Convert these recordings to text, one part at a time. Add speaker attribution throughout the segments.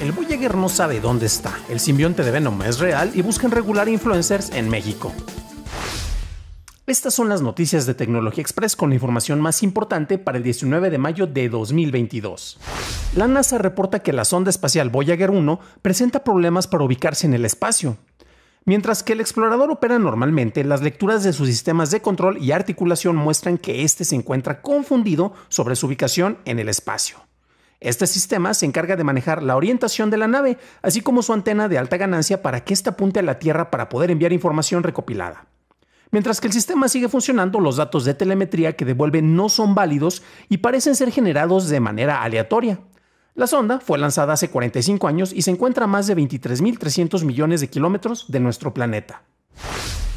Speaker 1: El Voyager no sabe dónde está. El simbionte de Venom es real y buscan regular influencers en México. Estas son las noticias de Tecnología Express con la información más importante para el 19 de mayo de 2022. La NASA reporta que la sonda espacial Voyager 1 presenta problemas para ubicarse en el espacio, Mientras que el explorador opera normalmente, las lecturas de sus sistemas de control y articulación muestran que éste se encuentra confundido sobre su ubicación en el espacio. Este sistema se encarga de manejar la orientación de la nave, así como su antena de alta ganancia para que ésta apunte a la Tierra para poder enviar información recopilada. Mientras que el sistema sigue funcionando, los datos de telemetría que devuelve no son válidos y parecen ser generados de manera aleatoria, la sonda fue lanzada hace 45 años y se encuentra a más de 23.300 millones de kilómetros de nuestro planeta.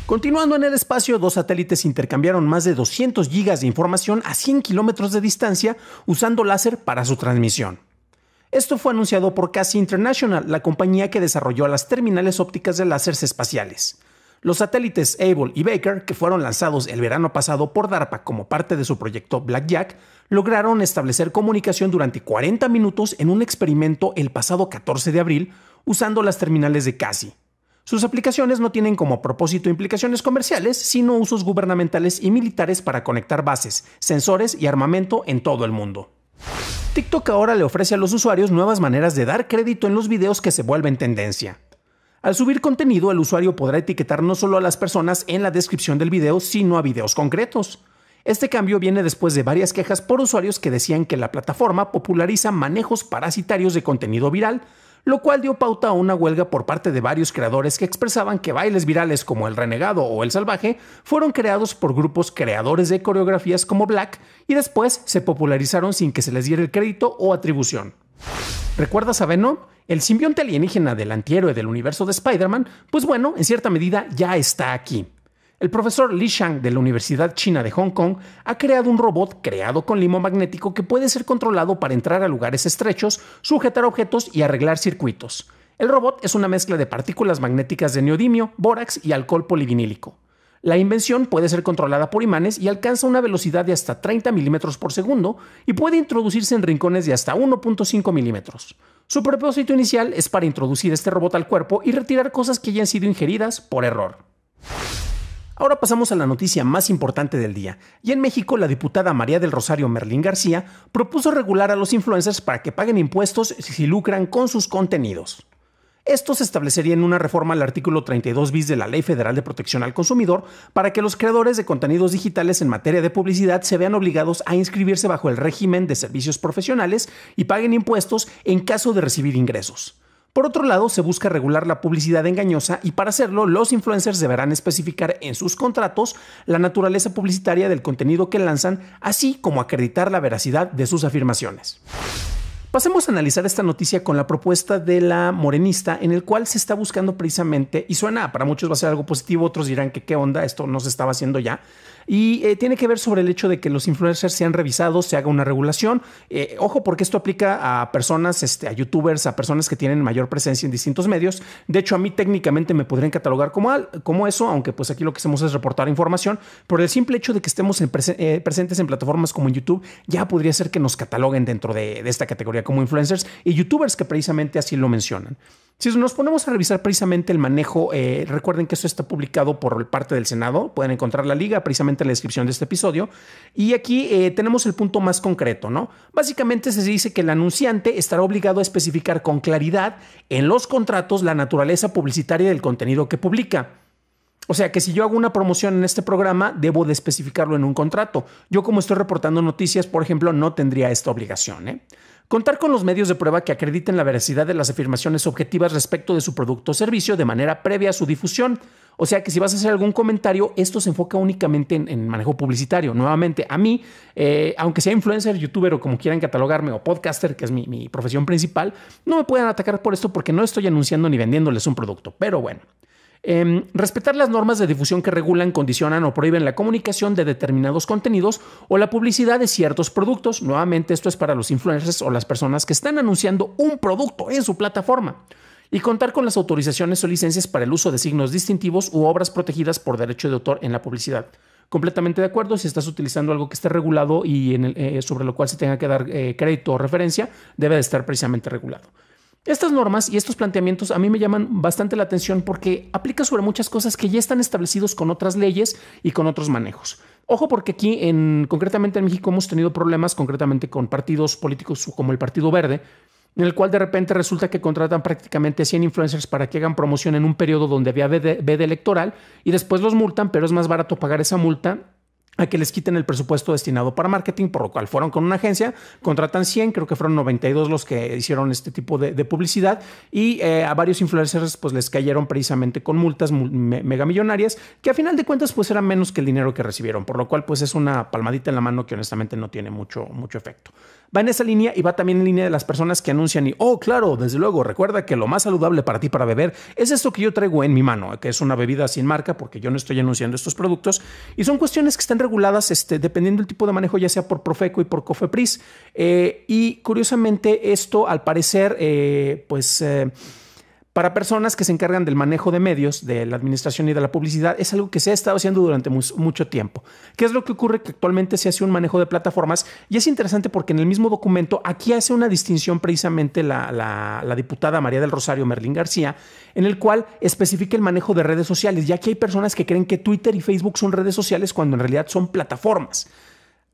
Speaker 1: Continuando en el espacio, dos satélites intercambiaron más de 200 gigas de información a 100 kilómetros de distancia usando láser para su transmisión. Esto fue anunciado por Cassie International, la compañía que desarrolló las terminales ópticas de láseres espaciales. Los satélites Able y Baker, que fueron lanzados el verano pasado por DARPA como parte de su proyecto Blackjack, lograron establecer comunicación durante 40 minutos en un experimento el pasado 14 de abril usando las terminales de CASI. Sus aplicaciones no tienen como propósito implicaciones comerciales, sino usos gubernamentales y militares para conectar bases, sensores y armamento en todo el mundo. TikTok ahora le ofrece a los usuarios nuevas maneras de dar crédito en los videos que se vuelven tendencia. Al subir contenido, el usuario podrá etiquetar no solo a las personas en la descripción del video, sino a videos concretos. Este cambio viene después de varias quejas por usuarios que decían que la plataforma populariza manejos parasitarios de contenido viral, lo cual dio pauta a una huelga por parte de varios creadores que expresaban que bailes virales como El Renegado o El Salvaje fueron creados por grupos creadores de coreografías como Black y después se popularizaron sin que se les diera el crédito o atribución. ¿Recuerdas a Venom? El simbionte alienígena del antihéroe del universo de Spider-Man, pues bueno, en cierta medida ya está aquí. El profesor Li Shang de la Universidad China de Hong Kong ha creado un robot creado con limo magnético que puede ser controlado para entrar a lugares estrechos, sujetar objetos y arreglar circuitos. El robot es una mezcla de partículas magnéticas de neodimio, bórax y alcohol polivinílico. La invención puede ser controlada por imanes y alcanza una velocidad de hasta 30 milímetros por segundo y puede introducirse en rincones de hasta 1.5 milímetros. Su propósito inicial es para introducir este robot al cuerpo y retirar cosas que hayan sido ingeridas por error. Ahora pasamos a la noticia más importante del día, y en México la diputada María del Rosario Merlín García propuso regular a los influencers para que paguen impuestos si lucran con sus contenidos. Esto se establecería en una reforma al artículo 32 bis de la Ley Federal de Protección al Consumidor para que los creadores de contenidos digitales en materia de publicidad se vean obligados a inscribirse bajo el régimen de servicios profesionales y paguen impuestos en caso de recibir ingresos. Por otro lado, se busca regular la publicidad engañosa y para hacerlo los influencers deberán especificar en sus contratos la naturaleza publicitaria del contenido que lanzan, así como acreditar la veracidad de sus afirmaciones. Pasemos a analizar esta noticia con la propuesta de la morenista, en el cual se está buscando precisamente, y suena, para muchos va a ser algo positivo, otros dirán que qué onda, esto no se estaba haciendo ya. Y eh, tiene que ver sobre el hecho de que los influencers sean revisados, se haga una regulación. Eh, ojo, porque esto aplica a personas, este, a youtubers, a personas que tienen mayor presencia en distintos medios. De hecho, a mí técnicamente me podrían catalogar como, eso, aunque pues aquí lo que hacemos es reportar información. Por el simple hecho de que estemos eh, presentes en plataformas como en YouTube, ya podría ser que nos cataloguen dentro de esta categoría como influencers y youtubers que precisamente así lo mencionan. Si nos ponemos a revisar precisamente el manejo, eh, recuerden que eso está publicado por parte del Senado, pueden encontrar la liga precisamente en la descripción de este episodio. Y aquí eh, tenemos el punto más concreto, ¿no? Básicamente se dice que el anunciante estará obligado a especificar con claridad en los contratos la naturaleza publicitaria del contenido que publica. O sea que si yo hago una promoción en este programa, debo de especificarlo en un contrato. Yo como estoy reportando noticias, por ejemplo, no tendría esta obligación. ¿eh? Contar con los medios de prueba que acrediten la veracidad de las afirmaciones objetivas respecto de su producto o servicio de manera previa a su difusión. O sea que si vas a hacer algún comentario, esto se enfoca únicamente en, manejo publicitario. Nuevamente, a mí, eh, aunque sea influencer, youtuber o como quieran catalogarme, o podcaster, que es mi, mi profesión principal, no me pueden atacar por esto porque no estoy anunciando ni vendiéndoles un producto. Pero bueno. Em, respetar las normas de difusión que regulan, condicionan o prohíben la comunicación de determinados contenidos o la publicidad de ciertos productos. Nuevamente, esto es para los influencers o las personas que están anunciando un producto en su plataforma y contar con las autorizaciones o licencias para el uso de signos distintivos u obras protegidas por derecho de autor en la publicidad. Completamente de acuerdo, si estás utilizando algo que esté regulado y eh, sobre lo cual se tenga que dar eh, crédito o referencia, debe de estar precisamente regulado. Estas normas y estos planteamientos a mí me llaman bastante la atención porque aplica sobre muchas cosas que ya están establecidos con otras leyes y con otros manejos. Ojo porque aquí en concretamente en México hemos tenido problemas concretamente con partidos políticos como el Partido Verde, en el cual de repente resulta que contratan prácticamente 100 influencers para que hagan promoción en un periodo donde había veda electoral y después los multan, pero es más barato pagar esa multa a que les quiten el presupuesto destinado para marketing, por lo cual fueron con una agencia, contratan 100, creo que fueron 92 los que hicieron este tipo de, publicidad y eh, a varios influencers pues les cayeron precisamente con multas megamillonarias que a final de cuentas pues eran menos que el dinero que recibieron, por lo cual pues es una palmadita en la mano que honestamente no tiene mucho, mucho efecto. Va en esa línea y va también en línea de las personas que anuncian y, oh, claro, desde luego, recuerda que lo más saludable para ti para beber es esto que yo traigo en mi mano, que es una bebida sin marca porque yo no estoy anunciando estos productos y son cuestiones que están reguladas este, dependiendo del tipo de manejo, ya sea por Profeco y por Cofepris. Eh, y curiosamente, esto al parecer, eh, pues eh, para personas que se encargan del manejo de medios, de la administración y de la publicidad, es algo que se ha estado haciendo durante mucho tiempo. ¿Qué es lo que ocurre? Que actualmente se hace un manejo de plataformas y es interesante porque en el mismo documento aquí hace una distinción precisamente la, la diputada María del Rosario Merlín García, en el cual especifica el manejo de redes sociales, ya que hay personas que creen que Twitter y Facebook son redes sociales cuando en realidad son plataformas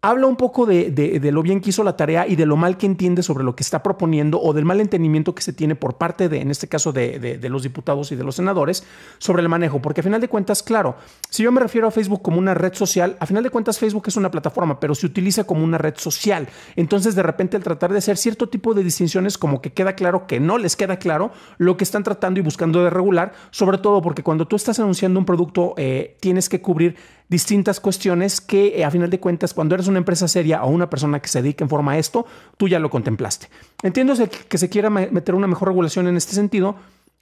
Speaker 1: habla un poco de, lo bien que hizo la tarea y de lo mal que entiende sobre lo que está proponiendo o del mal entendimiento que se tiene por parte de, en este caso, de, los diputados y de los senadores sobre el manejo. Porque a final de cuentas, claro, si yo me refiero a Facebook como una red social, a final de cuentas Facebook es una plataforma, pero se utiliza como una red social. Entonces, de repente, al tratar de hacer cierto tipo de distinciones, como que queda claro que no les queda claro lo que están tratando y buscando de regular, sobre todo porque cuando tú estás anunciando un producto, eh, tienes que cubrir distintas cuestiones que eh, a final de cuentas cuando eres una empresa seria o una persona que se dedica en forma a esto, tú ya lo contemplaste. Entiendo que se quiera meter una mejor regulación en este sentido,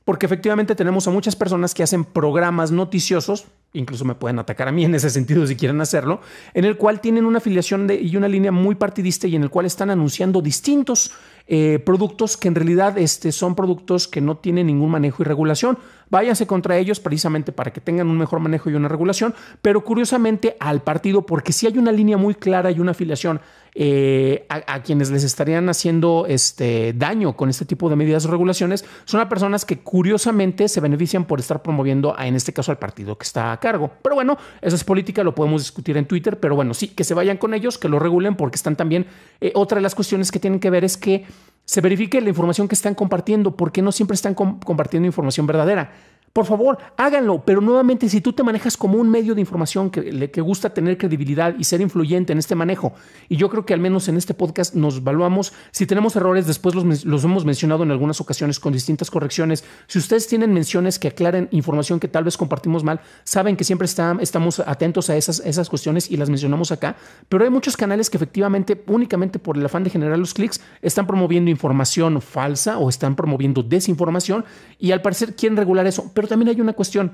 Speaker 1: porque efectivamente tenemos a muchas personas que hacen programas noticiosos incluso me pueden atacar a mí en ese sentido si quieren hacerlo, en el cual tienen una afiliación y una línea muy partidista y en el cual están anunciando distintos eh, productos que en realidad este, son productos que no tienen ningún manejo y regulación. Váyanse contra ellos precisamente para que tengan un mejor manejo y una regulación, pero curiosamente al partido, porque si hay una línea muy clara y una afiliación eh, a, quienes les estarían haciendo este daño con este tipo de medidas o regulaciones, son a personas que curiosamente se benefician por estar promoviendo, a, en este caso, al partido que está cargo. Pero bueno, eso es política, lo podemos discutir en Twitter, pero bueno, sí, que se vayan con ellos, que lo regulen porque están también... Eh, otra de las cuestiones que tienen que ver es que se verifique la información que están compartiendo, porque no siempre están compartiendo información verdadera por favor, háganlo, pero nuevamente si tú te manejas como un medio de información que, que gusta tener credibilidad y ser influyente en este manejo, y yo creo que al menos en este podcast nos evaluamos. si tenemos errores, después los, hemos mencionado en algunas ocasiones con distintas correcciones, si ustedes tienen menciones que aclaren información que tal vez compartimos mal, saben que siempre estamos atentos a esas, esas cuestiones y las mencionamos acá, pero hay muchos canales que efectivamente únicamente por el afán de generar los clics están promoviendo información falsa o están promoviendo desinformación y al parecer quieren regular eso pero también hay una cuestión.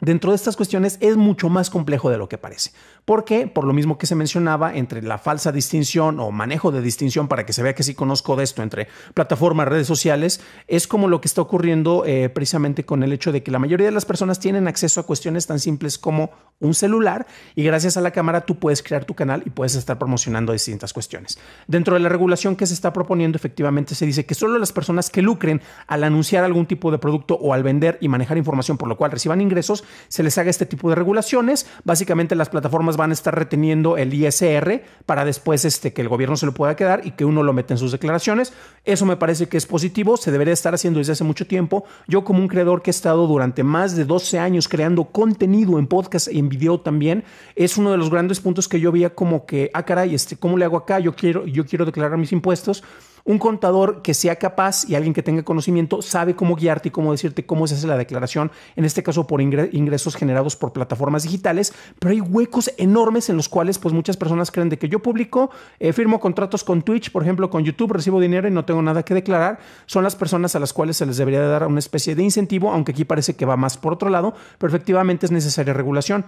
Speaker 1: Dentro de estas cuestiones es mucho más complejo de lo que parece, porque por lo mismo que se mencionaba entre la falsa distinción o manejo de distinción para que se vea que sí conozco de esto entre plataformas, redes sociales, es como lo que está ocurriendo eh, precisamente con el hecho de que la mayoría de las personas tienen acceso a cuestiones tan simples como un celular y gracias a la cámara tú puedes crear tu canal y puedes estar promocionando distintas cuestiones. Dentro de la regulación que se está proponiendo efectivamente se dice que solo las personas que lucren al anunciar algún tipo de producto o al vender y manejar información por lo cual reciban ingresos se les haga este tipo de regulaciones. Básicamente las plataformas van a estar reteniendo el ISR para después este, que el gobierno se lo pueda quedar y que uno lo meta en sus declaraciones. Eso me parece que es positivo, se debería estar haciendo desde hace mucho tiempo. Yo como un creador que he estado durante más de 12 años creando contenido en podcast y en video también, es uno de los grandes puntos que yo veía como que, ah, caray, este, ¿cómo le hago acá? Yo quiero, yo quiero declarar mis impuestos un contador que sea capaz y alguien que tenga conocimiento sabe cómo guiarte y cómo decirte cómo se hace la declaración, en este caso por ingresos generados por plataformas digitales, pero hay huecos enormes en los cuales pues muchas personas creen de que yo publico, eh, firmo contratos con Twitch, por ejemplo, con YouTube, recibo dinero y no tengo nada que declarar. Son las personas a las cuales se les debería dar una especie de incentivo, aunque aquí parece que va más por otro lado, pero efectivamente es necesaria regulación.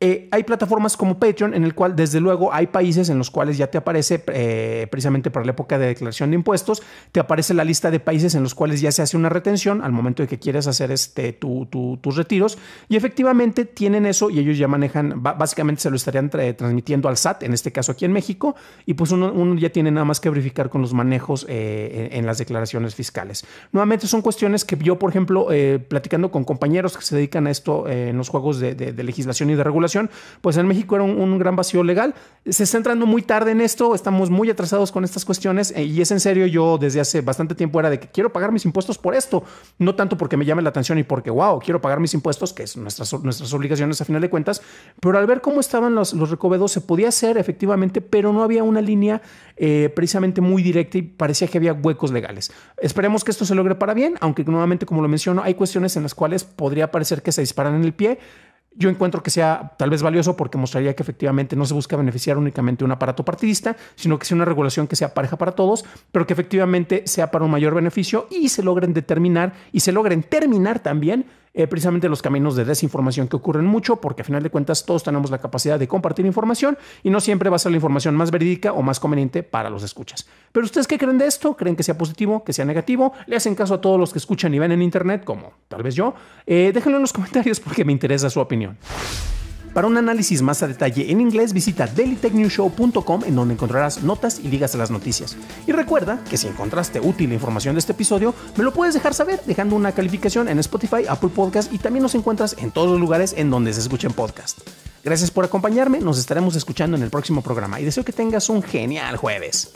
Speaker 1: Eh, hay plataformas como Patreon, en el cual, desde luego, hay países en los cuales ya te aparece, eh, precisamente para la época de declaración de impuestos, te aparece la lista de países en los cuales ya se hace una retención al momento de que quieres hacer este, tu, tus retiros. Y efectivamente tienen eso y ellos ya manejan, básicamente se lo estarían eh, transmitiendo al SAT, en este caso aquí en México, y pues uno, ya tiene nada más que verificar con los manejos en, las declaraciones fiscales. Nuevamente son cuestiones que yo, por ejemplo, platicando con compañeros que se dedican a esto en los juegos de, de legislación y de regulación, pues en México era un, gran vacío legal. Se está entrando muy tarde en esto, estamos muy atrasados con estas cuestiones eh, y es en serio, yo desde hace bastante tiempo era de que quiero pagar mis impuestos por esto, no tanto porque me llame la atención y porque, wow, quiero pagar mis impuestos, que es nuestras, nuestras obligaciones a final de cuentas, pero al ver cómo estaban los, los se podía hacer efectivamente, pero no había una línea eh, precisamente muy directa y parecía que había huecos legales. Esperemos que esto se logre para bien, aunque nuevamente, como lo menciono, hay cuestiones en las cuales podría parecer que se disparan en el pie, yo encuentro que sea tal vez valioso porque mostraría que efectivamente no se busca beneficiar únicamente un aparato partidista, sino que sea una regulación que sea pareja para todos, pero que efectivamente sea para un mayor beneficio y se logren determinar y se logren terminar también eh, precisamente los caminos de desinformación que ocurren mucho, porque a final de cuentas todos tenemos la capacidad de compartir información y no siempre va a ser la información más verídica o más conveniente para los escuchas. Pero ustedes qué creen de esto? ¿Creen que sea positivo, que sea negativo? ¿Le hacen caso a todos los que escuchan y ven en internet, como tal vez yo? Eh, déjenlo en los comentarios porque me interesa su opinión. Para un análisis más a detalle en inglés, visita dailytechnewshow.com en donde encontrarás notas y ligas a las noticias. Y recuerda que si encontraste útil la información de este episodio, me lo puedes dejar saber dejando una calificación en Spotify, Apple Podcast y también nos encuentras en todos los lugares en donde se escuchen podcasts. Gracias por acompañarme, nos estaremos escuchando en el próximo programa y deseo que tengas un genial jueves.